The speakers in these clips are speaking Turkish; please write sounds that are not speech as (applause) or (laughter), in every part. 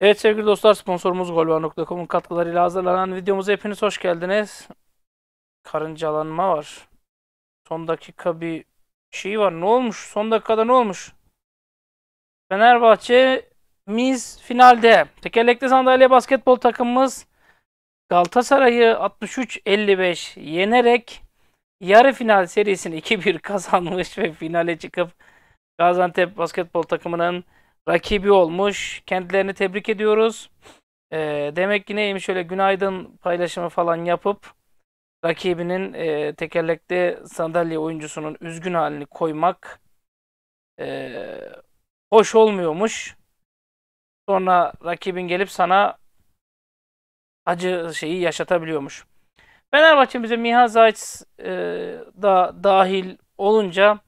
Evet sevgili dostlar sponsorumuz golvar.com'un katkılarıyla hazırlanan videomuza hepiniz hoş geldiniz. Karıncalanma var. Son dakika bir şey var. Ne olmuş? Son dakikada ne olmuş? Fenerbahçe Miz finalde. Tekerlekli sandalye basketbol takımımız Galatasaray'ı 63-55 yenerek yarı final serisini 2-1 (laughs) kazanmış ve finale çıkıp Gaziantep basketbol takımının rakibi olmuş. Kendilerini tebrik ediyoruz. E, demek ki neymiş öyle günaydın paylaşımı falan yapıp rakibinin e, tekerlekli sandalye oyuncusunun üzgün halini koymak e, hoş olmuyormuş. Sonra rakibin gelip sana acı şeyi yaşatabiliyormuş. Fenerbahçe bize Miha Zayt e, da dahil olunca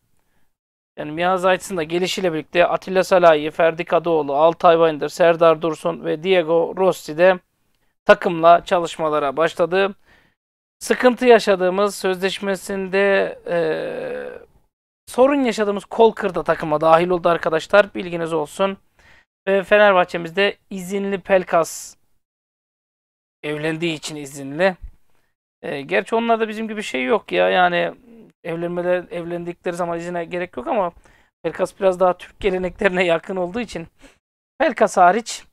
yani Mihazaitis'in de gelişiyle birlikte Atilla Salahi, Ferdi Kadıoğlu, Altay Bayındır, Serdar Dursun ve Diego Rossi de takımla çalışmalara başladı. Sıkıntı yaşadığımız sözleşmesinde e, sorun yaşadığımız kol kırda takıma dahil oldu arkadaşlar. Bilginiz olsun. Ve Fenerbahçe'mizde izinli Pelkas evlendiği için izinli. E, gerçi onlarda bizim gibi şey yok ya. Yani evlenmeler evlendikleri zaman izine gerek yok ama Pelkas biraz daha Türk geleneklerine yakın olduğu için Pelkas hariç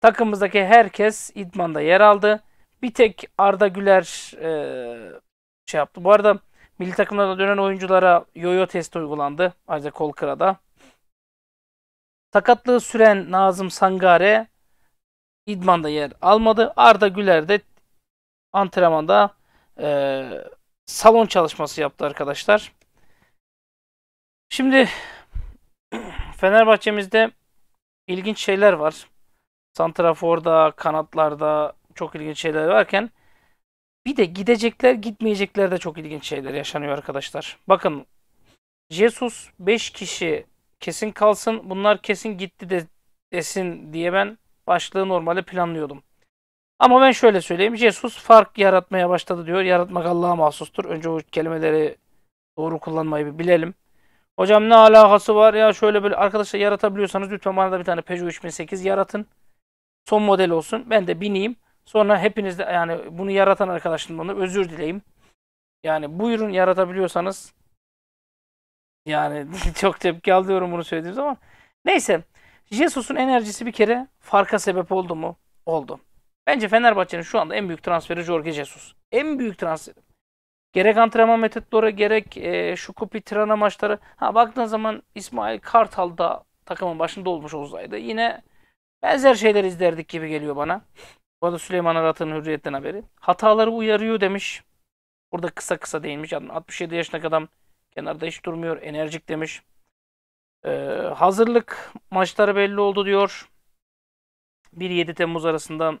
takımımızdaki herkes idmanda yer aldı. Bir tek Arda Güler e, şey yaptı. Bu arada milli takımlara dönen oyunculara yoyo testi uygulandı. Ayrıca kol Kolkıra'da. Sakatlığı süren Nazım Sangare idmanda yer almadı. Arda Güler de antrenmanda e, salon çalışması yaptı arkadaşlar. Şimdi (clears throat) Fenerbahçe'mizde ilginç şeyler var. Santrafor'da, kanatlarda çok ilginç şeyler varken bir de gidecekler, gitmeyecekler de çok ilginç şeyler yaşanıyor arkadaşlar. Bakın Jesus 5 kişi kesin kalsın, bunlar kesin gitti de desin diye ben başlığı normalde planlıyordum. Ama ben şöyle söyleyeyim. Jesus fark yaratmaya başladı diyor. Yaratmak Allah'a mahsustur. Önce o kelimeleri doğru kullanmayı bir bilelim. Hocam ne alakası var ya şöyle böyle arkadaşlar yaratabiliyorsanız lütfen bana da bir tane Peugeot 3008 yaratın. Son model olsun. Ben de bineyim. Sonra hepiniz de yani bunu yaratan arkadaşımdan özür dileyim. Yani buyurun yaratabiliyorsanız yani (laughs) çok tepki alıyorum bunu söylediğim zaman. Neyse. Jesus'un enerjisi bir kere farka sebep oldu mu? Oldu. Bence Fenerbahçe'nin şu anda en büyük transferi Jorge Jesus. En büyük transfer. Gerek antrenman metotları gerek e, şu kupi trana maçları. Ha baktığın zaman İsmail Kartal da takımın başında olmuş olsaydı yine benzer şeyler izlerdik gibi geliyor bana. Bu arada Süleyman Arat'ın hürriyetten haberi. Hataları uyarıyor demiş. Burada kısa kısa değinmiş. 67 yaşındaki adam kenarda hiç durmuyor. Enerjik demiş. Ee, hazırlık maçları belli oldu diyor. 1-7 Temmuz arasında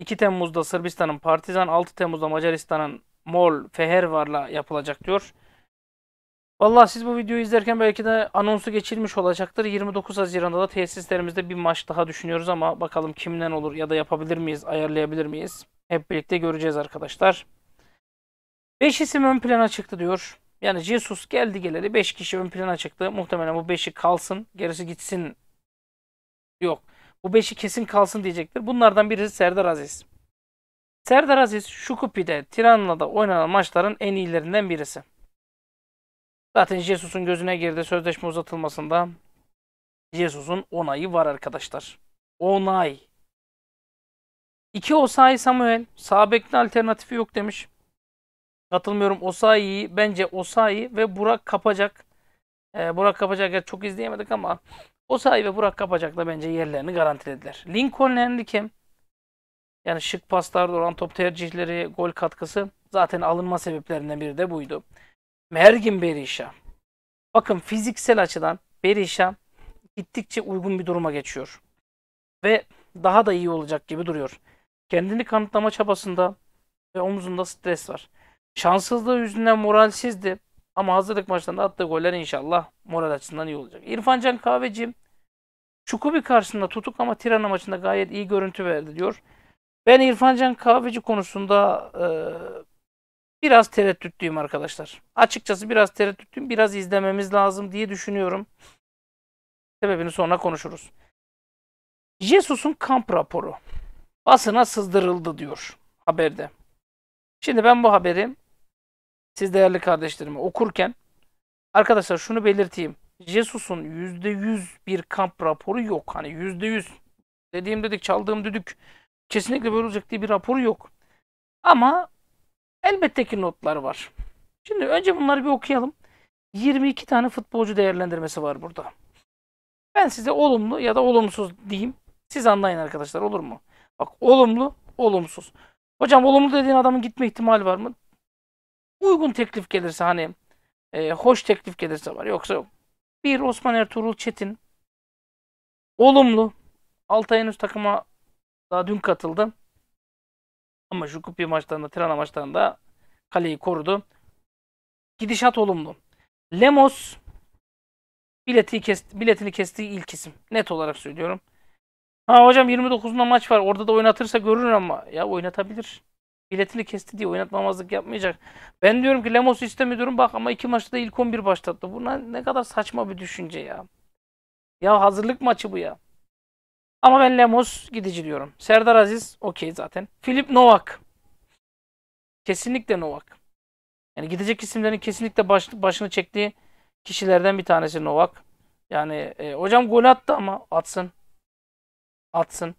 2 Temmuz'da Sırbistan'ın Partizan, 6 Temmuz'da Macaristan'ın Mol Fehervar'la yapılacak diyor. Valla siz bu videoyu izlerken belki de anonsu geçirmiş olacaktır. 29 Haziran'da da tesislerimizde bir maç daha düşünüyoruz ama bakalım kimden olur ya da yapabilir miyiz, ayarlayabilir miyiz? Hep birlikte göreceğiz arkadaşlar. 5 isim ön plana çıktı diyor. Yani Jesus geldi geleli 5 kişi ön plana çıktı. Muhtemelen bu 5'i kalsın, gerisi gitsin. Yok. Bu beşi kesin kalsın diyecektir. Bunlardan birisi Serdar Aziz. Serdar Aziz şu kupide Tirana'da oynanan maçların en iyilerinden birisi. Zaten Jesus'un gözüne girdi sözleşme uzatılmasında. Jesus'un onayı var arkadaşlar. Onay. İki Osayi Samuel. Sağ bekli alternatifi yok demiş. Katılmıyorum. Osayi'yi bence Osayi ve Burak Kapacak. Ee, Burak Kapacak'ı çok izleyemedik ama o ve Burak Kapacak'la bence yerlerini garantilediler. Lincoln önemli kim? Yani şık paslarda olan top tercihleri, gol katkısı zaten alınma sebeplerinden biri de buydu. Mergin Berisha. Bakın fiziksel açıdan Berisha gittikçe uygun bir duruma geçiyor. Ve daha da iyi olacak gibi duruyor. Kendini kanıtlama çabasında ve omuzunda stres var. Şanssızlığı yüzünden moralsizdi. Ama hazırlık maçlarında attığı goller inşallah moral açısından iyi olacak. İrfan Can Kahveci Çukubi karşısında tutuk ama Tirana maçında gayet iyi görüntü verdi diyor. Ben İrfan Can Kahveci konusunda e, biraz tereddütlüyüm arkadaşlar. Açıkçası biraz tereddütlüyüm. Biraz izlememiz lazım diye düşünüyorum. Sebebini sonra konuşuruz. Jesus'un kamp raporu basına sızdırıldı diyor haberde. Şimdi ben bu haberi siz değerli kardeşlerime okurken arkadaşlar şunu belirteyim. Jesus'un %100 bir kamp raporu yok. Hani %100 dediğim dedik çaldığım düdük kesinlikle böyle olacak diye bir raporu yok. Ama elbette ki notlar var. Şimdi önce bunları bir okuyalım. 22 tane futbolcu değerlendirmesi var burada. Ben size olumlu ya da olumsuz diyeyim. Siz anlayın arkadaşlar olur mu? Bak olumlu, olumsuz. Hocam olumlu dediğin adamın gitme ihtimali var mı? Uygun teklif gelirse hani e, hoş teklif gelirse var. Yoksa Bir Osman Ertuğrul Çetin olumlu. Altay henüz takıma daha dün katıldı. Ama şu kupi maçlarında, Tirana maçlarında kaleyi korudu. Gidişat olumlu. Lemos bileti kes, biletini kestiği ilk isim. Net olarak söylüyorum. Ha hocam 29'unda maç var. Orada da oynatırsa görür ama ya oynatabilir biletini kesti diye oynatmamazlık yapmayacak. Ben diyorum ki Lemos istemiyorum bak ama iki maçta da ilk 11 başlattı. Bu ne kadar saçma bir düşünce ya. Ya hazırlık maçı bu ya. Ama ben Lemos gidici diyorum. Serdar Aziz okey zaten. Filip Novak. Kesinlikle Novak. Yani gidecek isimlerin kesinlikle baş, başını çektiği kişilerden bir tanesi Novak. Yani e, hocam gol attı ama atsın. Atsın.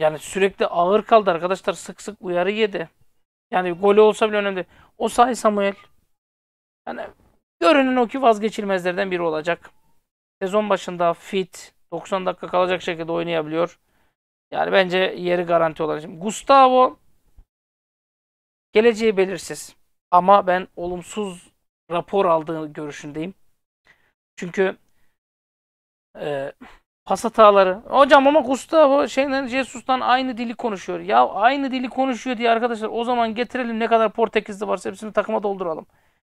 Yani sürekli ağır kaldı arkadaşlar. Sık sık uyarı yedi. Yani golü olsa bile önemli. O say Samuel. Yani görünen o ki vazgeçilmezlerden biri olacak. Sezon başında fit, 90 dakika kalacak şekilde oynayabiliyor. Yani bence yeri garanti olarak. Şimdi Gustavo geleceği belirsiz. Ama ben olumsuz rapor aldığı görüşündeyim. Çünkü e, Pas hataları. Hocam ama Gustavo şeyden Jesus'tan aynı dili konuşuyor. Ya aynı dili konuşuyor diye arkadaşlar o zaman getirelim ne kadar Portekizli varsa hepsini takıma dolduralım.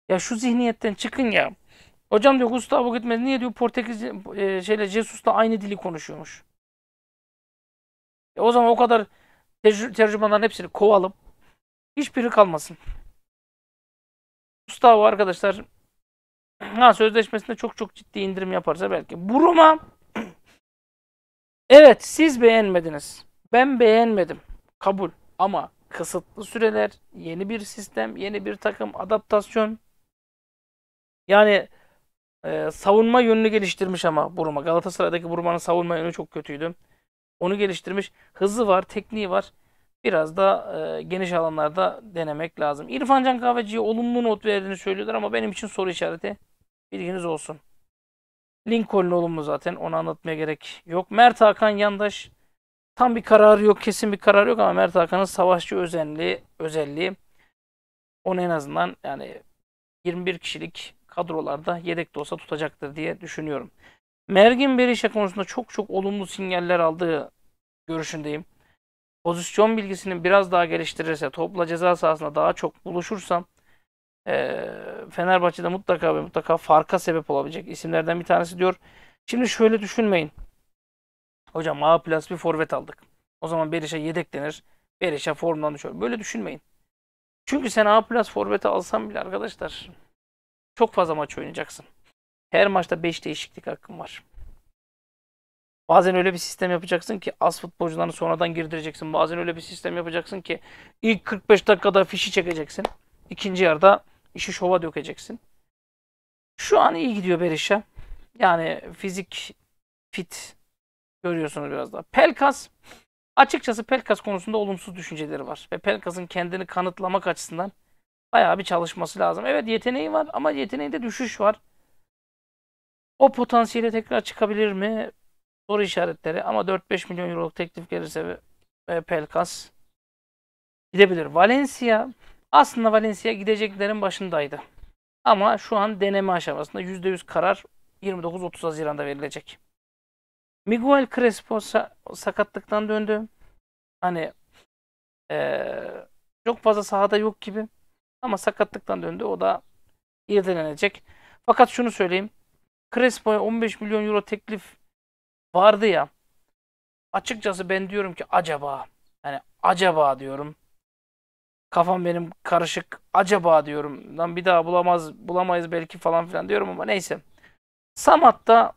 Ya şu zihniyetten çıkın ya. Hocam diyor Gustavo gitmez. Niye diyor Portekiz e, şeyle Jesus'la aynı dili konuşuyormuş. E, o zaman o kadar tercümanların hepsini kovalım. Hiçbiri kalmasın. Gustavo arkadaşlar (clears throat) ha sözleşmesinde çok çok ciddi indirim yaparsa belki. Buruma Evet siz beğenmediniz. Ben beğenmedim. Kabul. Ama kısıtlı süreler, yeni bir sistem, yeni bir takım adaptasyon. Yani e, savunma yönünü geliştirmiş ama buruma. Galatasaray'daki Burma'nın savunma yönü çok kötüydü. Onu geliştirmiş. Hızı var, tekniği var. Biraz da e, geniş alanlarda denemek lazım. İrfan Can Kahveci'ye olumlu not verdiğini söylüyorlar ama benim için soru işareti. Bilginiz olsun. Lincoln oğlumu zaten onu anlatmaya gerek yok. Mert Hakan Yandaş tam bir kararı yok, kesin bir karar yok ama Mert Hakan'ın savaşçı özelliği, özelliği onu en azından yani 21 kişilik kadrolarda yedek de olsa tutacaktır diye düşünüyorum. Mergin Berişe konusunda çok çok olumlu sinyaller aldığı görüşündeyim. Pozisyon bilgisini biraz daha geliştirirse, topla ceza sahasında daha çok buluşursam e, Fenerbahçe'de mutlaka ve mutlaka farka sebep olabilecek isimlerden bir tanesi diyor. Şimdi şöyle düşünmeyin. Hocam A plus bir forvet aldık. O zaman Berisha yedek denir. Berisha formdan düşer. Böyle düşünmeyin. Çünkü sen A plus forveti alsan bile arkadaşlar çok fazla maç oynayacaksın. Her maçta 5 değişiklik hakkın var. Bazen öyle bir sistem yapacaksın ki az futbolcularını sonradan girdireceksin. Bazen öyle bir sistem yapacaksın ki ilk 45 dakikada fişi çekeceksin. İkinci yarıda İşi şova dökeceksin. Şu an iyi gidiyor Berisha. Yani fizik fit görüyorsunuz biraz daha. Pelkas açıkçası Pelkas konusunda olumsuz düşünceleri var. Ve Pelkas'ın kendini kanıtlamak açısından bayağı bir çalışması lazım. Evet yeteneği var ama yeteneğinde düşüş var. O potansiyele tekrar çıkabilir mi? Soru işaretleri ama 4-5 milyon euro teklif gelirse e, Pelkas gidebilir. Valencia aslında Valencia gideceklerin başındaydı. Ama şu an deneme aşamasında %100 karar 29-30 Haziran'da verilecek. Miguel Crespo sakatlıktan döndü. Hani ee, çok fazla sahada yok gibi. Ama sakatlıktan döndü. O da irdelenecek. Fakat şunu söyleyeyim. Crespo'ya 15 milyon euro teklif vardı ya. Açıkçası ben diyorum ki acaba yani acaba diyorum. Kafam benim karışık. Acaba diyorum. Lan bir daha bulamaz bulamayız belki falan filan diyorum ama neyse. Samat da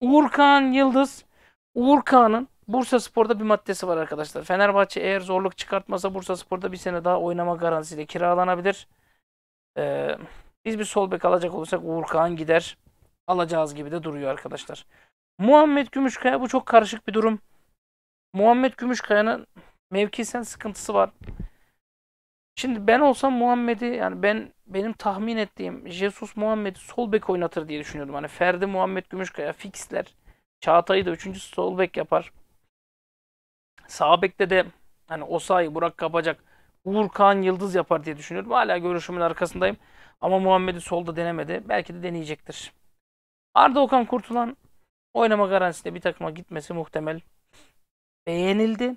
Uğurkan Yıldız Uğurkan'ın Bursa Spor'da bir maddesi var arkadaşlar. Fenerbahçe eğer zorluk çıkartmasa Bursa Spor'da bir sene daha oynama garantisiyle kiralanabilir. Ee, biz bir sol bek alacak olursak Uğurkan gider. Alacağız gibi de duruyor arkadaşlar. Muhammed Gümüşkaya bu çok karışık bir durum. Muhammed Gümüşkaya'nın mevkisel sıkıntısı var. Şimdi ben olsam Muhammed'i yani ben benim tahmin ettiğim Jesus Muhammed'i sol bek oynatır diye düşünüyordum. Hani Ferdi Muhammed Gümüşkaya fixler. Çağatay'ı da üçüncü sol bek yapar. Sağ bekte de hani Osayi, Burak Kapacak, Uğur Kağan Yıldız yapar diye düşünüyordum. Hala görüşümün arkasındayım. Ama Muhammed'i solda denemedi. Belki de deneyecektir. Arda Okan Kurtulan oynama garantisinde bir takıma gitmesi muhtemel. Beğenildi.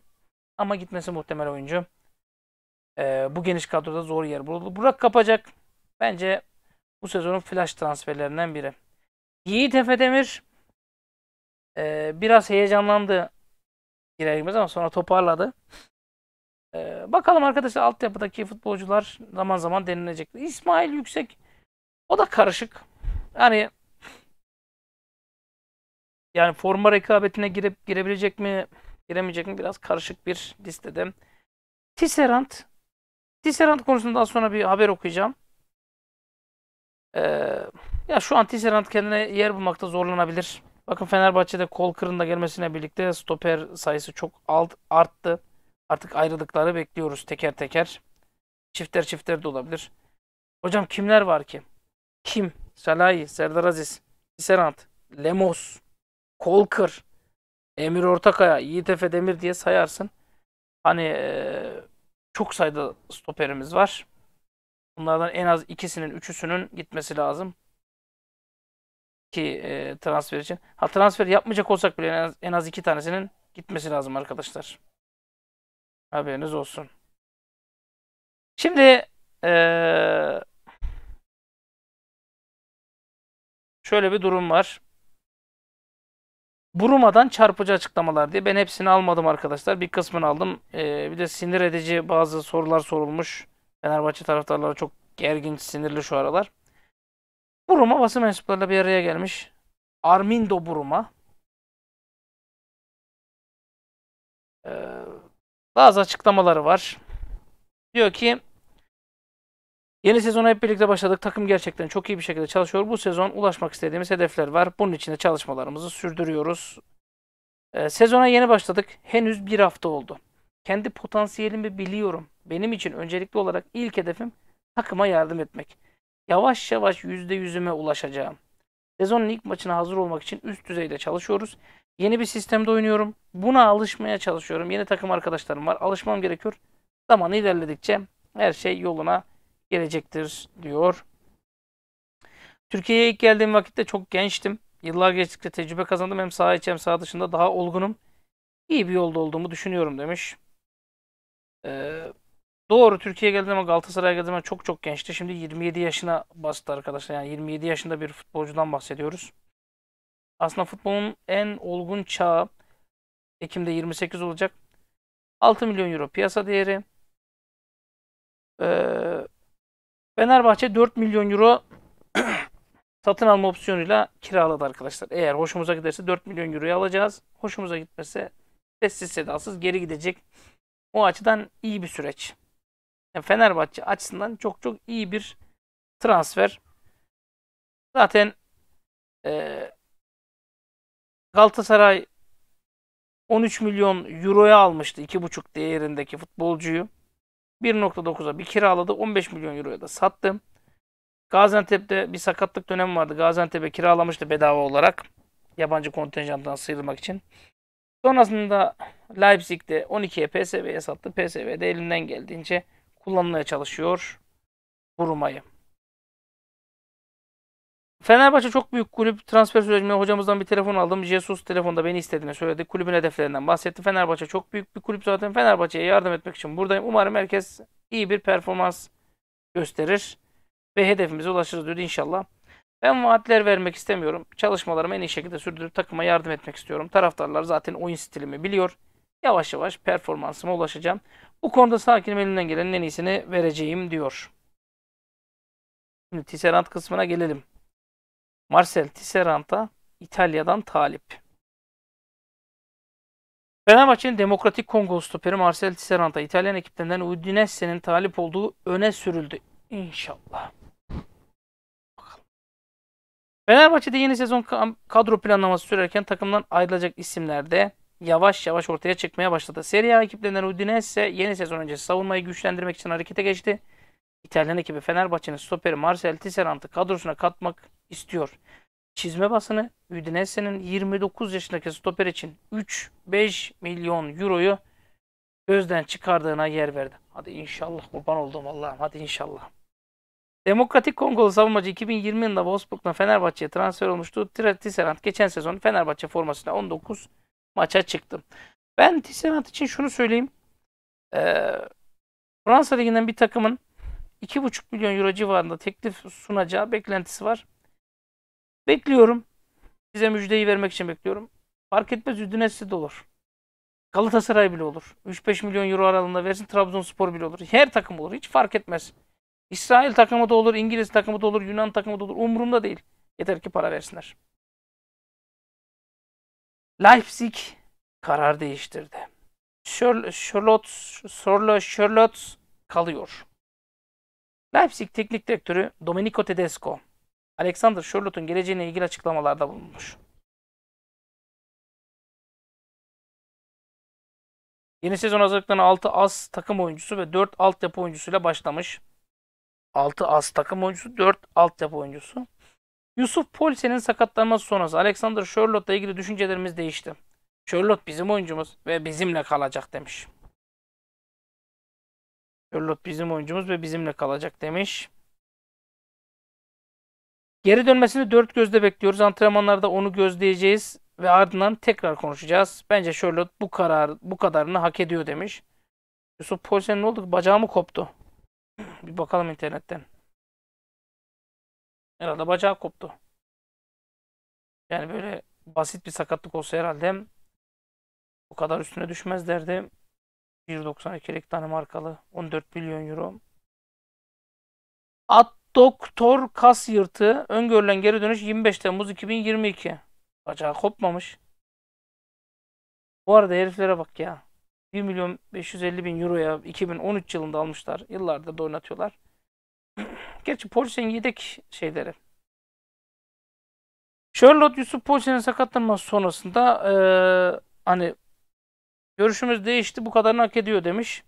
Ama gitmesi muhtemel oyuncu. Ee, bu geniş kadroda zor yer buldu. Burak kapacak. Bence bu sezonun flash transferlerinden biri. Yiğit Efe Demir e, biraz heyecanlandı girer ama sonra toparladı. E, bakalım arkadaşlar altyapıdaki futbolcular zaman zaman denilecek. İsmail Yüksek o da karışık. Yani yani forma rekabetine girip girebilecek mi? giremeyecek mi? Biraz karışık bir listede. Tisserant. Tisserant konusunda az sonra bir haber okuyacağım. Ee, ya şu an Tisserant kendine yer bulmakta zorlanabilir. Bakın Fenerbahçe'de kol kırında gelmesine birlikte stoper sayısı çok alt, arttı. Artık ayrılıkları bekliyoruz teker teker. Çifter çifter de olabilir. Hocam kimler var ki? Kim? Salahi, Serdar Aziz, Tisserant, Lemos, Kolkır, Emir Ortakaya, Yiğit Efe Demir diye sayarsın. Hani e, çok sayıda stoperimiz var. Bunlardan en az ikisinin, üçüsünün gitmesi lazım. Ki e, transfer için. Ha transfer yapmayacak olsak bile en az, en az iki tanesinin gitmesi lazım arkadaşlar. Haberiniz olsun. Şimdi e, şöyle bir durum var. Burumadan çarpıcı açıklamalar diye. Ben hepsini almadım arkadaşlar. Bir kısmını aldım. Ee, bir de sinir edici bazı sorular sorulmuş. Fenerbahçe taraftarları çok gergin, sinirli şu aralar. Buruma basın mensuplarıyla bir araya gelmiş. Armindo Buruma. Ee, bazı açıklamaları var. Diyor ki Yeni sezona hep birlikte başladık. Takım gerçekten çok iyi bir şekilde çalışıyor. Bu sezon ulaşmak istediğimiz hedefler var. Bunun için de çalışmalarımızı sürdürüyoruz. Ee, sezona yeni başladık. Henüz bir hafta oldu. Kendi potansiyelimi biliyorum. Benim için öncelikli olarak ilk hedefim takıma yardım etmek. Yavaş yavaş %100'üme ulaşacağım. Sezonun ilk maçına hazır olmak için üst düzeyde çalışıyoruz. Yeni bir sistemde oynuyorum. Buna alışmaya çalışıyorum. Yeni takım arkadaşlarım var. Alışmam gerekiyor. Zaman ilerledikçe her şey yoluna gelecektir diyor. Türkiye'ye ilk geldiğim vakitte çok gençtim. Yıllar geçtikçe tecrübe kazandım. Hem saha içi hem saha dışında daha olgunum. İyi bir yolda olduğumu düşünüyorum demiş. Ee, doğru Türkiye'ye geldiğim zaman Galatasaray'a geldiğim zaman çok çok gençti. Şimdi 27 yaşına bastı arkadaşlar. Yani 27 yaşında bir futbolcudan bahsediyoruz. Aslında futbolun en olgun çağı Ekim'de 28 olacak. 6 milyon euro piyasa değeri. Ee, Fenerbahçe 4 milyon euro (clears throat) satın alma opsiyonuyla kiraladı arkadaşlar. Eğer hoşumuza giderse 4 milyon euroya alacağız. Hoşumuza gitmezse sessiz sedasız geri gidecek. O açıdan iyi bir süreç. Yani Fenerbahçe açısından çok çok iyi bir transfer. Zaten e, Galatasaray 13 milyon euroya almıştı 2,5 değerindeki futbolcuyu. 1.9'a bir kiraladı. 15 milyon euroya da sattım. Gaziantep'te bir sakatlık dönemi vardı. Gaziantep'e kiralamıştı bedava olarak. Yabancı kontenjandan sıyrılmak için. Sonrasında Leipzig'de 12'ye PSV'ye sattı. PSV'de elinden geldiğince kullanmaya çalışıyor Buruma'yı. Fenerbahçe çok büyük kulüp transfer sürecinde hocamızdan bir telefon aldım. Jesus telefonda beni istediğini söyledi. Kulübün hedeflerinden bahsetti. Fenerbahçe çok büyük bir kulüp zaten. Fenerbahçe'ye yardım etmek için buradayım. Umarım herkes iyi bir performans gösterir ve hedefimize ulaşırız dedi inşallah. Ben vaatler vermek istemiyorum. Çalışmalarımı en iyi şekilde sürdürüp takıma yardım etmek istiyorum. Taraftarlar zaten oyun stilimi biliyor. Yavaş yavaş performansıma ulaşacağım. Bu konuda sakinim elinden gelenin en iyisini vereceğim diyor. Şimdi tiserant kısmına gelelim. Marcel Tisseranta, İtalya'dan talip. Fenerbahçe'nin Demokratik Kongo stoperi Marcel Tisseranta, İtalyan ekiplerinden Udinese'nin talip olduğu öne sürüldü. İnşallah. Bakalım. Fenerbahçe'de yeni sezon kadro planlaması sürerken takımdan ayrılacak isimler de yavaş yavaş ortaya çıkmaya başladı. Serie A ekiplerinden Udinese yeni sezon önce savunmayı güçlendirmek için harekete geçti. İtalyan ekibi Fenerbahçe'nin stoperi Marcel Tisserant'ı kadrosuna katmak istiyor. Çizme basını Udinese'nin 29 yaşındaki stoper için 3-5 milyon euroyu gözden çıkardığına yer verdi. Hadi inşallah kurban oldum Allah'ım hadi inşallah. Demokratik Kongolu savunmacı 2020 yılında Wolfsburg'dan Fenerbahçe'ye transfer olmuştu. Tisserant geçen sezon Fenerbahçe formasıyla 19 maça çıktı. Ben Tisserant için şunu söyleyeyim. Ee, Fransa Ligi'nden bir takımın 2,5 milyon euro civarında teklif sunacağı beklentisi var. Bekliyorum. Size müjdeyi vermek için bekliyorum. Fark etmez Udinese de olur. Galatasaray bile olur. 3-5 milyon euro aralığında versin Trabzonspor bile olur. Her takım olur. Hiç fark etmez. İsrail takımı da olur, İngiliz takımı da olur, Yunan takımı da olur. Umurumda değil. Yeter ki para versinler. Leipzig karar değiştirdi. Charlotte, Charlotte kalıyor. Leipzig teknik direktörü Domenico Tedesco, Alexander Schurrut'un geleceğine ilgili açıklamalarda bulunmuş. Yeni sezon hazırlıklarına 6 az takım oyuncusu ve 4 altyapı oyuncusuyla başlamış. 6 az takım oyuncusu, 4 altyapı oyuncusu. Yusuf Polse'nin sakatlanması sonrası Alexander Charlotte'la ilgili düşüncelerimiz değişti. Charlotte bizim oyuncumuz ve bizimle kalacak demiş. Örlot bizim oyuncumuz ve bizimle kalacak demiş. Geri dönmesini dört gözle bekliyoruz. Antrenmanlarda onu gözleyeceğiz ve ardından tekrar konuşacağız. Bence Charlotte bu karar bu kadarını hak ediyor demiş. Yusuf Polsen ne oldu? Bacağı mı koptu? (clears throat) Bir bakalım internetten. Herhalde bacağı koptu. Yani böyle basit bir sakatlık olsa herhalde bu kadar üstüne düşmez derdim. 192'lik Danimarkalı 14 milyon euro. At Doktor kas yırtığı öngörülen geri dönüş 25 Temmuz 2022. Bacağı kopmamış. Bu arada heriflere bak ya. 1 milyon 550 bin euroya 2013 yılında almışlar. Yıllardır da oynatıyorlar. (clears throat) Gerçi Polsen yedek şeyleri. Charlotte Yusuf Polsen'in sakatlanması sonrasında ee, hani Görüşümüz değişti bu kadarını hak ediyor demiş.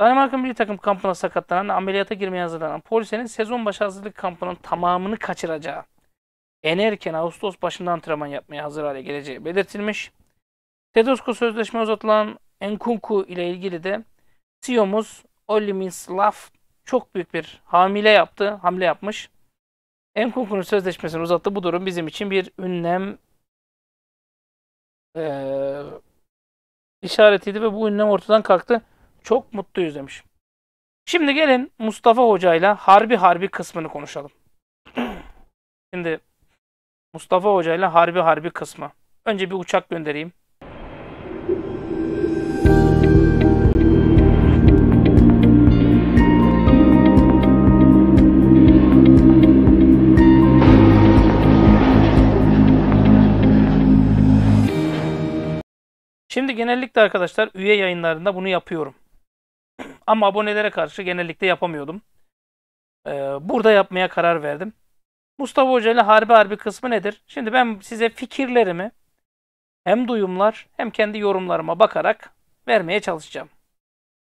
Danimarka bir takım kampına sakatlanan, ameliyata girmeye hazırlanan Polise'nin sezon başı hazırlık kampının tamamını kaçıracağı, en Ağustos başında antrenman yapmaya hazır hale geleceği belirtilmiş. Tedesco sözleşme uzatılan Enkunku ile ilgili de CEO'muz Olli Minslav çok büyük bir hamile yaptı, hamle yapmış. Enkunku'nun sözleşmesini uzattı. Bu durum bizim için bir ünlem ee, işaretiydi ve bu ünlem ortadan kalktı. Çok mutluyuz demiş. Şimdi gelin Mustafa Hoca ile harbi harbi kısmını konuşalım. (clears throat) Şimdi Mustafa Hoca ile harbi harbi kısmı. Önce bir uçak göndereyim. Şimdi genellikle arkadaşlar üye yayınlarında bunu yapıyorum. (clears throat) Ama abonelere karşı genellikle yapamıyordum. Ee, burada yapmaya karar verdim. Mustafa Hoca ile harbi harbi kısmı nedir? Şimdi ben size fikirlerimi hem duyumlar hem kendi yorumlarıma bakarak vermeye çalışacağım.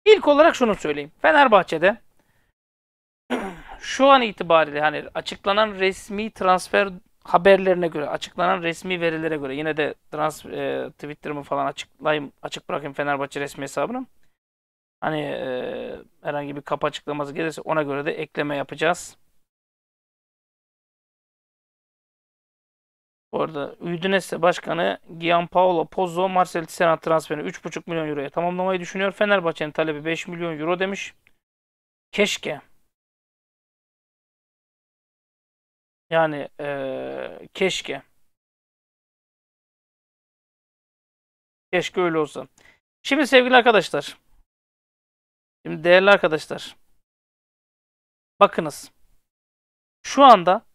İlk olarak şunu söyleyeyim. Fenerbahçe'de (clears throat) şu an itibariyle hani açıklanan resmi transfer haberlerine göre, açıklanan resmi verilere göre yine de trans e, Twitter'ımı falan açıklayayım, açık bırakayım Fenerbahçe resmi hesabını. Hani e, herhangi bir kapı açıklaması gelirse ona göre de ekleme yapacağız. Bu arada Udinese Başkanı Gianpaolo Pozzo Marcel Tisserand transferini 3,5 milyon euroya tamamlamayı düşünüyor. Fenerbahçe'nin talebi 5 milyon euro demiş. Keşke Yani e, keşke. Keşke öyle olsa. Şimdi sevgili arkadaşlar. Şimdi değerli arkadaşlar. Bakınız. Şu anda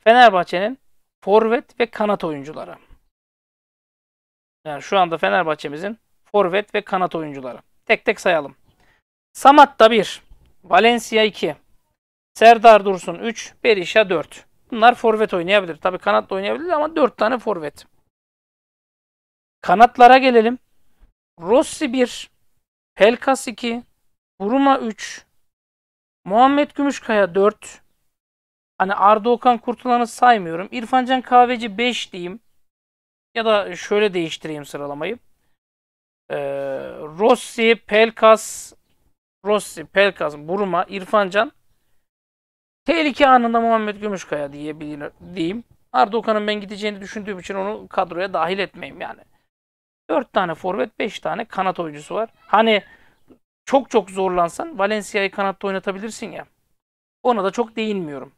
Fenerbahçe'nin forvet ve kanat oyuncuları. Yani şu anda Fenerbahçe'mizin forvet ve kanat oyuncuları. Tek tek sayalım. Samatta 1, Valencia 2, Serdar Dursun 3, Berisha 4. Bunlar forvet oynayabilir. Tabi kanat da oynayabilir ama 4 tane forvet. Kanatlara gelelim. Rossi 1, Pelkas 2, Buruma 3, Muhammed Gümüşkaya 4. Hani Arda Okan Kurtulan'ı saymıyorum. İrfancan Kahveci 5 diyeyim. Ya da şöyle değiştireyim sıralamayı. Ee, Rossi, Pelkas, Rossi, Pelkas, Buruma, İrfancan, Tehlike anında Muhammed Gümüşkaya diyebilir diyeyim. Arda Okan'ın ben gideceğini düşündüğüm için onu kadroya dahil etmeyeyim yani. 4 tane forvet, 5 tane kanat oyuncusu var. Hani çok çok zorlansan Valencia'yı kanatta oynatabilirsin ya. Ona da çok değinmiyorum.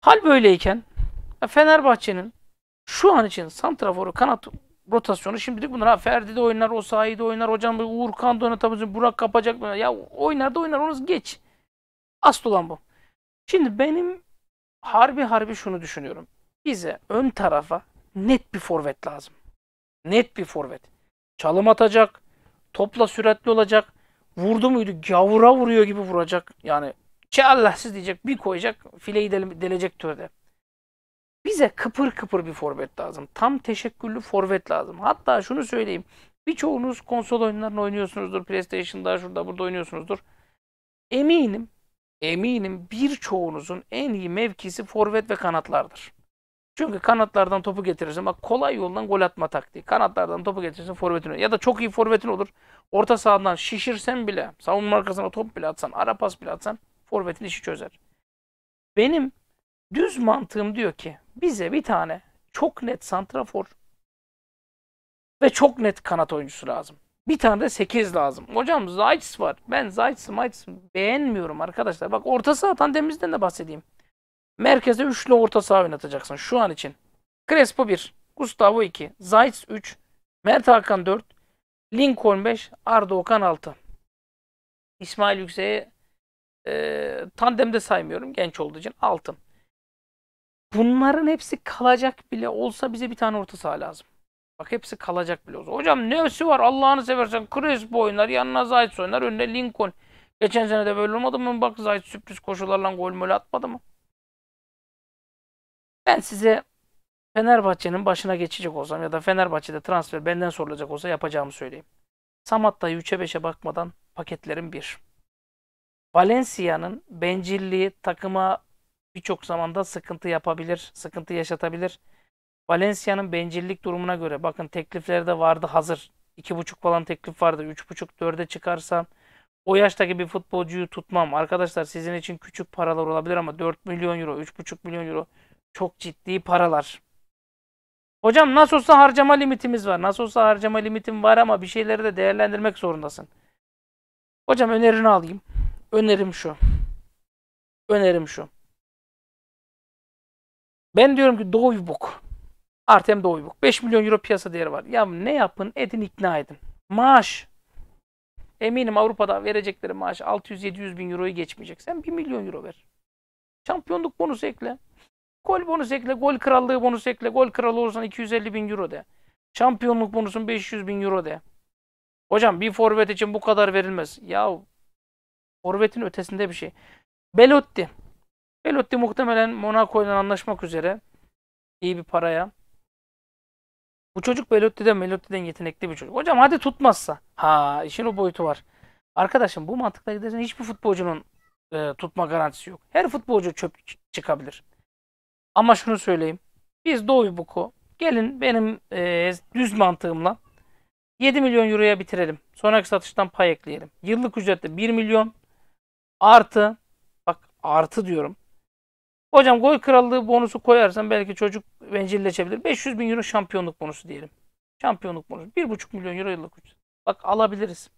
Hal böyleyken Fenerbahçe'nin şu an için santraforu kanat rotasyonu şimdilik bunlar. Ha, Ferdi de oynar, o sahide oynar, hocam Uğurkan da oynatabilir, Burak kapacak. Ya oynar da oynar, onu geç. Asıl olan bu. Şimdi benim harbi harbi şunu düşünüyorum. Bize ön tarafa net bir forvet lazım. Net bir forvet. Çalım atacak, topla süratli olacak, vurdu muydu gavura vuruyor gibi vuracak. Yani şey Allahsız diyecek, bir koyacak, fileyi del delecek türde. Bize kıpır kıpır bir forvet lazım. Tam teşekküllü forvet lazım. Hatta şunu söyleyeyim. Birçoğunuz konsol oyunlarını oynuyorsunuzdur. PlayStation'da, şurada, burada oynuyorsunuzdur. Eminim eminim birçoğunuzun en iyi mevkisi forvet ve kanatlardır. Çünkü kanatlardan topu getirirsin. Bak kolay yoldan gol atma taktiği. Kanatlardan topu getirirsin forvetin Ya da çok iyi forvetin olur. Orta sahadan şişirsen bile, savunma arkasına top bile atsan, ara pas bile atsan forvetin işi çözer. Benim düz mantığım diyor ki bize bir tane çok net santrafor ve çok net kanat oyuncusu lazım. Bir tane de 8 lazım. Hocam Zayt's var. Ben Zayt'sı Mayt'sı beğenmiyorum arkadaşlar. Bak orta saha Tandemiz'den de bahsedeyim. Merkeze üçlü orta saha oynatacaksın şu an için. Crespo 1, Gustavo 2, Zayt's 3, Mert Hakan 4, Lincoln 5, Arda Okan 6. İsmail Yüksek'e e, tandemde saymıyorum genç olduğu için altın. Bunların hepsi kalacak bile olsa bize bir tane orta saha lazım. Bak hepsi kalacak bile olsa. Hocam nesi var Allah'ını seversen Crespo oynar, yanına Zayt oynar, önüne Lincoln. Geçen sene de böyle olmadı mı? Bak Zayt sürpriz koşularla gol mü atmadı mı? Ben size Fenerbahçe'nin başına geçecek olsam ya da Fenerbahçe'de transfer benden sorulacak olsa yapacağımı söyleyeyim. Samatta 3'e 5'e bakmadan paketlerim 1. Valencia'nın bencilliği takıma birçok zamanda sıkıntı yapabilir, sıkıntı yaşatabilir. Valencia'nın bencillik durumuna göre bakın teklifleri de vardı hazır. 2.5 falan teklif vardı. 3.5 4'e çıkarsa o yaştaki bir futbolcuyu tutmam. Arkadaşlar sizin için küçük paralar olabilir ama 4 milyon euro, 3.5 milyon euro çok ciddi paralar. Hocam nasıl olsa harcama limitimiz var. Nasıl olsa harcama limitim var ama bir şeyleri de değerlendirmek zorundasın. Hocam önerini alayım. Önerim şu. Önerim şu. Ben diyorum ki Doğu Buk. Artem Doğuybuk. 5 milyon euro piyasa değeri var. Ya ne yapın? Edin ikna edin. Maaş. Eminim Avrupa'da verecekleri maaş 600-700 bin euroyu geçmeyecek. Sen 1 milyon euro ver. Şampiyonluk bonusu ekle. Gol bonusu ekle. Gol krallığı bonusu ekle. Gol kralı olursan 250 bin euro de. Şampiyonluk bonusun 500 bin euro de. Hocam bir forvet için bu kadar verilmez. Ya forvetin ötesinde bir şey. Belotti. Belotti muhtemelen Monaco'yla anlaşmak üzere iyi bir paraya bu çocuk Belotti'den Melotti'den yetenekli bir çocuk. Hocam hadi tutmazsa. Ha işin o boyutu var. Arkadaşım bu mantıkla gidersen hiçbir futbolcunun e, tutma garantisi yok. Her futbolcu çöp çıkabilir. Ama şunu söyleyeyim. Biz Doğu Buku gelin benim e, düz mantığımla 7 milyon euroya bitirelim. Sonraki satıştan pay ekleyelim. Yıllık ücrette 1 milyon artı bak artı diyorum. Hocam gol krallığı bonusu koyarsan belki çocuk bencilleşebilir. 500 bin euro şampiyonluk bonusu diyelim. Şampiyonluk bonusu. 1,5 milyon euro yıllık ücret. Bak alabiliriz.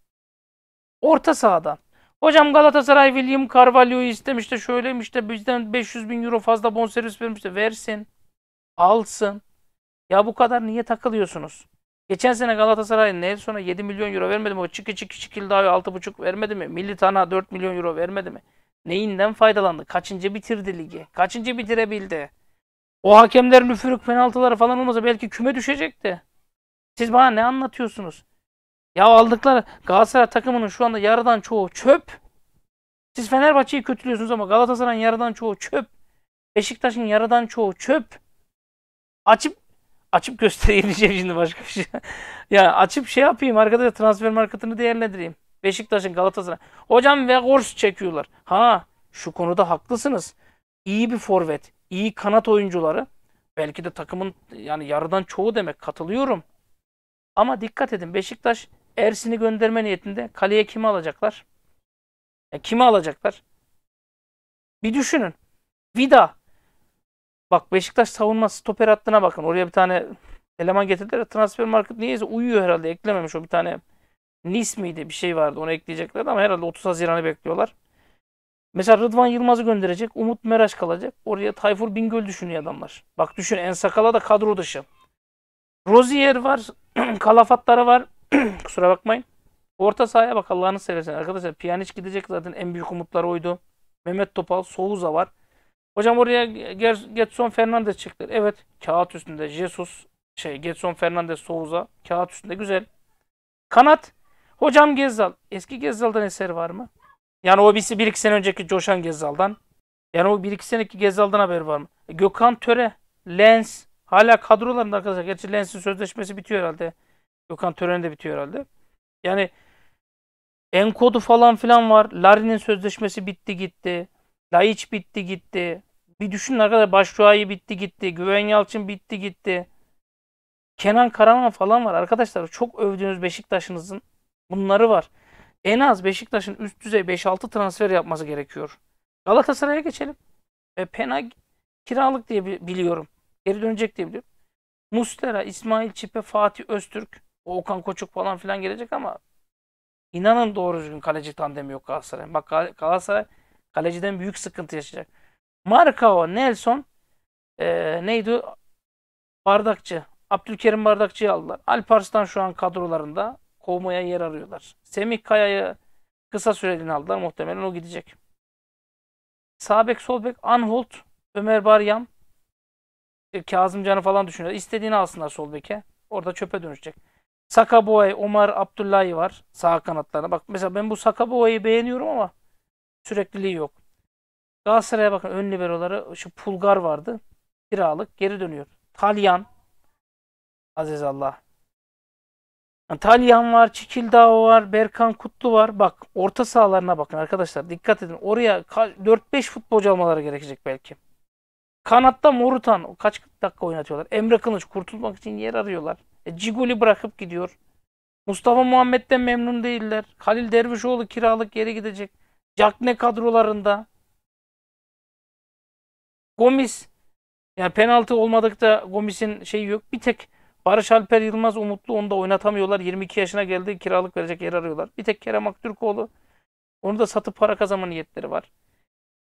Orta sahadan. Hocam Galatasaray William Carvalho'yu istemiş de şöyleymiş de bizden 500 bin euro fazla bonservis vermiş de versin. Alsın. Ya bu kadar niye takılıyorsunuz? Geçen sene Galatasaray Nelson'a 7 milyon euro vermedi mi? O çıkı çıkı çıkil daha 6,5 vermedi mi? Milli Tana 4 milyon euro vermedi mi? Neyinden faydalandı? Kaçıncı bitirdi ligi? Kaçıncı bitirebildi? O hakemler üfürük penaltıları falan olmasa belki küme düşecekti. Siz bana ne anlatıyorsunuz? Ya aldıkları Galatasaray takımının şu anda yarıdan çoğu çöp. Siz Fenerbahçe'yi kötülüyorsunuz ama Galatasaray'ın yarıdan çoğu çöp. Beşiktaş'ın yarıdan çoğu çöp. Açıp açıp (laughs) göstereyim şimdi başka bir şey. ya açıp şey yapayım arkadaşlar transfer marketini değerlendireyim. Beşiktaş'ın Galatasaray. Hocam Vegors çekiyorlar. Ha şu konuda haklısınız. İyi bir forvet, iyi kanat oyuncuları. Belki de takımın yani yarıdan çoğu demek katılıyorum. Ama dikkat edin Beşiktaş Ersin'i gönderme niyetinde kaleye kimi alacaklar? Ya e, kimi alacaklar? Bir düşünün. Vida. Bak Beşiktaş savunma stoper hattına bakın. Oraya bir tane eleman getirdiler. Transfer market niyeyse uyuyor herhalde. Eklememiş o bir tane Nis miydi? Bir şey vardı. Onu ekleyecekler ama herhalde 30 Haziran'ı bekliyorlar. Mesela Rıdvan Yılmaz'ı gönderecek. Umut Meraş kalacak. Oraya Tayfur Bingöl düşünüyor adamlar. Bak düşün en sakala da kadro dışı. Rozier var. (clears throat) Kalafatları var. (clears throat) Kusura bakmayın. Orta sahaya bak Allah'ını seversen. Arkadaşlar Pjanic gidecek zaten en büyük umutları oydu. Mehmet Topal, Souza var. Hocam oraya Getson Fernandez çıktı. Evet kağıt üstünde Jesus şey Getson Fernandez Souza kağıt üstünde güzel. Kanat Hocam Gezzal. Eski Gezzal'dan eseri var mı? Yani o bir, bir iki sene önceki coşan Gezzal'dan. Yani o bir iki seneki Gezzal'dan haber var mı? E, Gökhan Töre, Lens. Hala kadrolarında arkadaşlar. Gerçi Lens'in sözleşmesi bitiyor herhalde. Gökhan Töre'nin de bitiyor herhalde. Yani Enkodu falan filan var. Larry'nin sözleşmesi bitti gitti. Laiç bitti gitti. Bir düşünün arkadaşlar. Başruay'ı bitti gitti. Güven Yalçın bitti gitti. Kenan Karaman falan var. Arkadaşlar çok övdüğünüz Beşiktaş'ınızın Bunları var. En az Beşiktaş'ın üst düzey 5-6 transfer yapması gerekiyor. Galatasaray'a geçelim. E, Penag kiralık diye biliyorum. Geri dönecek diye biliyorum. Mustera, İsmail Çipe, Fatih Öztürk, Okan Koçuk falan filan gelecek ama inanın doğru düzgün kaleci tandemi yok Galatasaray. Bak Galatasaray kaleciden büyük sıkıntı yaşayacak. Markao, Nelson e, neydi? Bardakçı. Abdülkerim Bardakçı'yı aldılar. Alparslan şu an kadrolarında kovmaya yer arıyorlar. Semih Kaya'yı kısa süreliğine aldılar. Muhtemelen o gidecek. Sağbek Solbek, Anholt, Ömer Baryan, e, Kazım Can'ı falan düşünüyorlar. İstediğini alsınlar Solbek'e. Orada çöpe dönüşecek. Sakaboy, Boy, Omar Abdullahi var sağ kanatlarına. Bak mesela ben bu Sakaboy'u beğeniyorum ama sürekliliği yok. Galatasaray'a bakın ön liberoları şu Pulgar vardı. Kiralık geri dönüyor. Talyan Aziz Allah. Yani Talyan var, Çikildao var, Berkan Kutlu var. Bak orta sahalarına bakın arkadaşlar. Dikkat edin. Oraya 4-5 futbolcu almaları gerekecek belki. Kanatta Morutan. Kaç dakika oynatıyorlar. Emre Kılıç kurtulmak için yer arıyorlar. E, Ciguli bırakıp gidiyor. Mustafa Muhammed'den memnun değiller. Halil Dervişoğlu kiralık yere gidecek. Cakne kadrolarında. Gomis. Yani penaltı olmadıkta Gomis'in şeyi yok. Bir tek Barış Alper Yılmaz umutlu onu da oynatamıyorlar. 22 yaşına geldi kiralık verecek yer arıyorlar. Bir tek Kerem Aktürkoğlu onu da satıp para kazanma niyetleri var.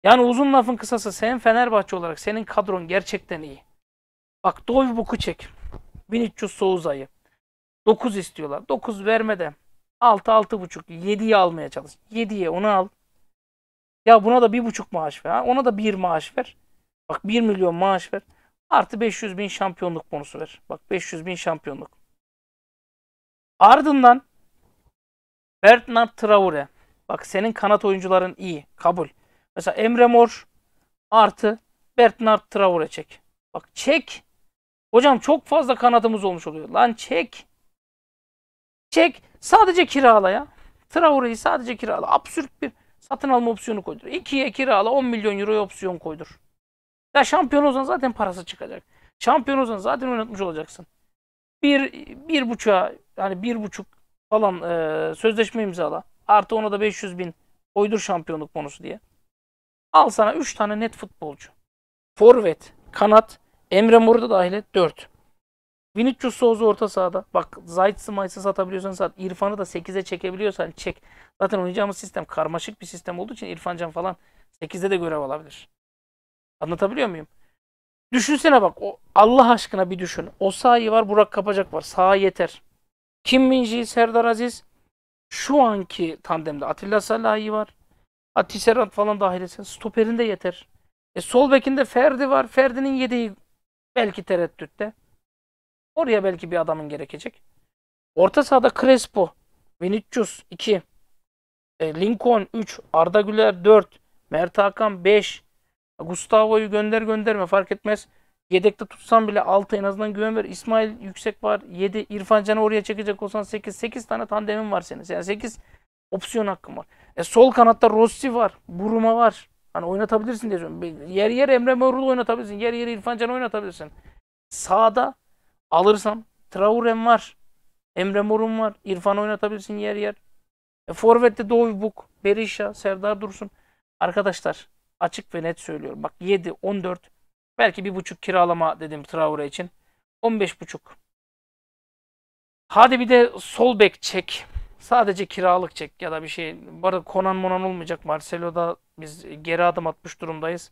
Yani uzun lafın kısası sen Fenerbahçe olarak senin kadron gerçekten iyi. Bak Doyvbuk'u çek. 1300 Soğuzay'ı. 9 istiyorlar. 9 vermeden 6 6,5 7'yi almaya çalış. 7'ye onu al. Ya buna da 1,5 maaş ver. Ona da 1 maaş ver. Bak 1 milyon maaş ver. Artı 500 bin şampiyonluk bonusu ver. Bak 500 bin şampiyonluk. Ardından Bernard Traore. Bak senin kanat oyuncuların iyi. Kabul. Mesela Emre Mor artı Bernard Traore çek. Bak çek. Hocam çok fazla kanatımız olmuş oluyor. Lan çek. Çek. Sadece kirala ya. Traore'yi sadece kirala. Absürt bir satın alma opsiyonu koydur. 2'ye kirala 10 milyon euro opsiyon koydur. Ya şampiyon olsan zaten parası çıkacak. Şampiyon olsan zaten oynatmış olacaksın. Bir, bir buçuğa yani bir buçuk falan e, sözleşme imzala. Artı ona da 500 bin oydur şampiyonluk bonusu diye. Al sana 3 tane net futbolcu. Forvet, kanat, Emre Mor'u da dahil et 4. Vinicius Souza orta sahada. Bak Zayt'sı Mayıs'ı satabiliyorsan sat. İrfan'ı da 8'e çekebiliyorsan çek. Zaten oynayacağımız sistem karmaşık bir sistem olduğu için İrfan Can falan 8'de de görev alabilir. Anlatabiliyor muyum? Düşünsene bak o Allah aşkına bir düşün. O sahi var Burak Kapacak var. Sağ yeter. Kim Minji, Serdar Aziz şu anki tandemde Atilla Salahi var. Ati Serhat falan dahil etsen. Stoperin yeter. E, sol bekinde Ferdi var. Ferdi'nin yediği belki tereddütte. Oraya belki bir adamın gerekecek. Orta sahada Crespo, Vinicius 2, e, Lincoln 3, Arda Güler 4, Mert Hakan 5, Gustavo'yu gönder gönderme fark etmez. Yedekte tutsan bile 6 en azından güven ver. İsmail yüksek var. 7 İrfan Can'ı oraya çekecek olsan 8. 8 tane tandemin var senin. Yani 8 opsiyon hakkın var. E, sol kanatta Rossi var. Buruma var. Hani oynatabilirsin diye diyorum. Yer yer Emre Morul oynatabilirsin. Yer yer İrfan Can oynatabilirsin. Sağda alırsan Traorem var. Emre Morun var. İrfan oynatabilirsin yer yer. E, Forvet'te Doğu Buk, Berisha, Serdar Dursun. Arkadaşlar Açık ve net söylüyorum. Bak 7, 14 belki bir buçuk kiralama dedim Traore için. 15 buçuk. Hadi bir de sol bek çek. Sadece kiralık çek ya da bir şey. Bu arada Konan Monan olmayacak. Marcelo'da biz geri adım atmış durumdayız.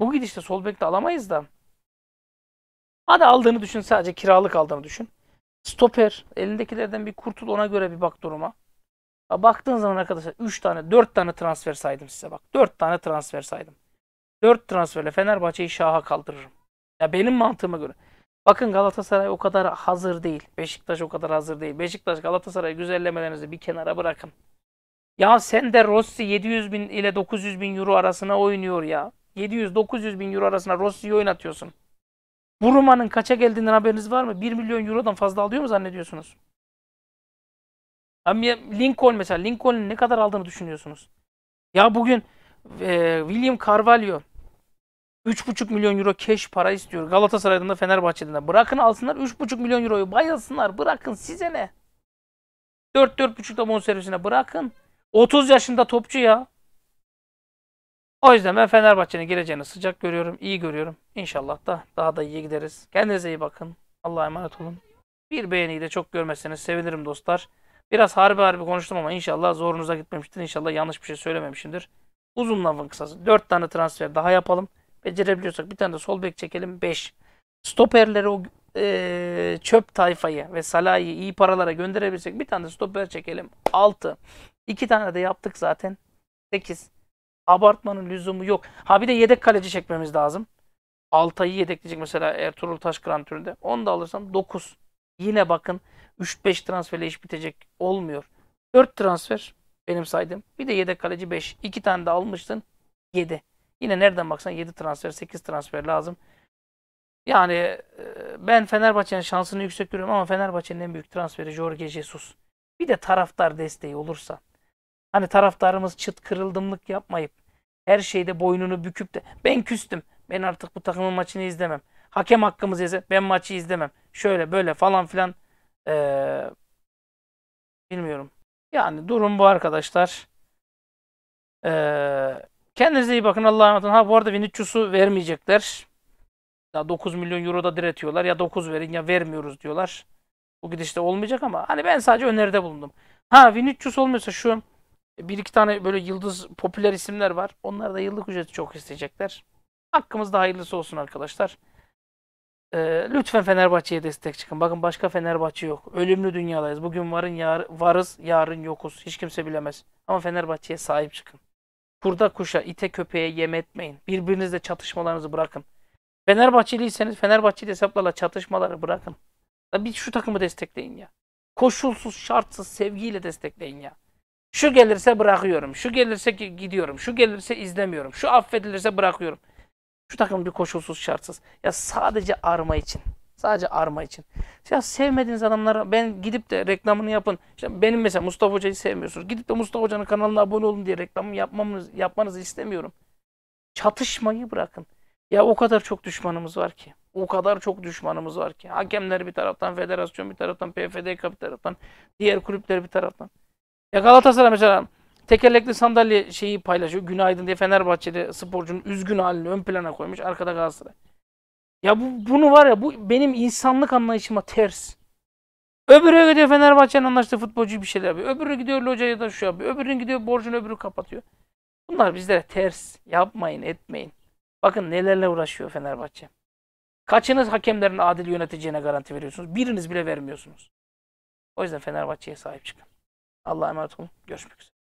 Bu gidişte sol bek de alamayız da. Hadi aldığını düşün sadece kiralık aldığını düşün. Stoper elindekilerden bir kurtul ona göre bir bak duruma. Baktığın zaman arkadaşlar 3 tane 4 tane transfer saydım size bak. 4 tane transfer saydım. 4 transferle Fenerbahçe'yi şaha kaldırırım. Ya benim mantığıma göre. Bakın Galatasaray o kadar hazır değil. Beşiktaş o kadar hazır değil. Beşiktaş Galatasaray güzellemelerinizi bir kenara bırakın. Ya sen de Rossi 700 bin ile 900 bin euro arasına oynuyor ya. 700-900 bin euro arasına Rossi'yi oynatıyorsun. Bu Roma'nın kaça geldiğinden haberiniz var mı? 1 milyon eurodan fazla alıyor mu zannediyorsunuz? Lincoln mesela Lincoln'in ne kadar aldığını düşünüyorsunuz? Ya bugün e, William Carvalho 3,5 milyon euro keş para istiyor. Galatasaray'dan da Fenerbahçe'den de. Bırakın alsınlar 3,5 milyon euroyu bayılsınlar. Bırakın size ne? 4-4,5'da bonservisine bırakın. 30 yaşında topçu ya. O yüzden ben Fenerbahçe'nin geleceğini sıcak görüyorum. iyi görüyorum. İnşallah da daha da iyi gideriz. Kendinize iyi bakın. Allah'a emanet olun. Bir beğeniyi de çok görmezseniz sevinirim dostlar. Biraz harbi harbi konuştum ama inşallah zorunuza gitmemiştir. İnşallah yanlış bir şey söylememişimdir. Uzun lafın kısası. 4 tane transfer daha yapalım. Becerebiliyorsak bir tane de sol bek çekelim. 5. Stoperleri o e, çöp tayfayı ve Salah'ı iyi paralara gönderebilirsek bir tane de stoper çekelim. 6. 2 tane de yaptık zaten. 8. Abartmanın lüzumu yok. Ha bir de yedek kaleci çekmemiz lazım. Altay'ı yedekleyecek mesela Ertuğrul Taşkıran türünde. Onu da alırsam 9. Yine bakın 3-5 transferle iş bitecek. Olmuyor. 4 transfer benim saydım. Bir de yedek kaleci 5. 2 tane de almıştın. 7. Yine nereden baksan 7 transfer, 8 transfer lazım. Yani e, ben Fenerbahçe'nin şansını yüksek görüyorum ama Fenerbahçe'nin en büyük transferi Jorge Jesus. Bir de taraftar desteği olursa. Hani taraftarımız çıt kırıldımlık yapmayıp her şeyde boynunu büküp de ben küstüm. Ben artık bu takımın maçını izlemem. Hakem hakkımızı izle. Ben maçı izlemem. Şöyle böyle falan filan ee, bilmiyorum. Yani durum bu arkadaşlar. Ee, kendinize iyi bakın. Allah'a emanet olun. Ha bu arada Vinicius'u vermeyecekler. Ya 9 milyon euro da diretiyorlar. Ya 9 verin ya vermiyoruz diyorlar. Bu gidişte olmayacak ama hani ben sadece öneride bulundum. Ha Vinicius olmuyorsa şu e, bir iki tane böyle yıldız popüler isimler var. Onlar da yıllık ücreti çok isteyecekler. Hakkımızda hayırlısı olsun arkadaşlar. E, lütfen Fenerbahçe'ye destek çıkın. Bakın başka Fenerbahçe yok. Ölümlü dünyadayız. Bugün varın yar, varız, yarın yokuz. Hiç kimse bilemez. Ama Fenerbahçe'ye sahip çıkın. Kurda kuşa, ite köpeğe yem etmeyin. Birbirinizle çatışmalarınızı bırakın. Fenerbahçeliyseniz Fenerbahçeli hesaplarla çatışmaları bırakın. Bir şu takımı destekleyin ya. Koşulsuz, şartsız, sevgiyle destekleyin ya. Şu gelirse bırakıyorum, şu gelirse gidiyorum, şu gelirse izlemiyorum, şu affedilirse bırakıyorum. Şu takım bir koşulsuz şartsız. Ya sadece arma için. Sadece arma için. Ya sevmediğiniz adamlara ben gidip de reklamını yapın. İşte benim mesela Mustafa Hoca'yı sevmiyorsunuz. Gidip de Mustafa Hoca'nın kanalına abone olun diye reklamı yapmamız, yapmanızı istemiyorum. Çatışmayı bırakın. Ya o kadar çok düşmanımız var ki. O kadar çok düşmanımız var ki. Hakemler bir taraftan, federasyon bir taraftan, PFDK bir taraftan, diğer kulüpler bir taraftan. Ya Galatasaray mesela Tekerlekli sandalye şeyi paylaşıyor. Günaydın diye Fenerbahçeli sporcunun üzgün halini ön plana koymuş. Arkada Galatasaray. Ya bu, bunu var ya bu benim insanlık anlayışıma ters. Öbürü gidiyor Fenerbahçe'nin anlaştığı futbolcu bir şeyler yapıyor. Öbürü gidiyor locaya da şu yapıyor. Öbürü gidiyor borcunu öbürü kapatıyor. Bunlar bizlere ters. Yapmayın etmeyin. Bakın nelerle uğraşıyor Fenerbahçe. Kaçınız hakemlerin adil yöneteceğine garanti veriyorsunuz? Biriniz bile vermiyorsunuz. O yüzden Fenerbahçe'ye sahip çıkın. Allah'a emanet olun. Görüşmek üzere.